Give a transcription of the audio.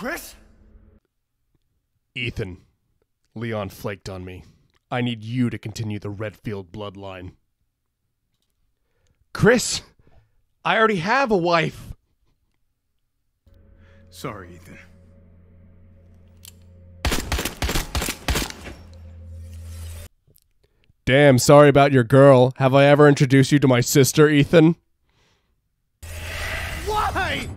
Chris? Ethan, Leon flaked on me. I need you to continue the Redfield bloodline. Chris, I already have a wife. Sorry, Ethan. Damn, sorry about your girl. Have I ever introduced you to my sister, Ethan? Why?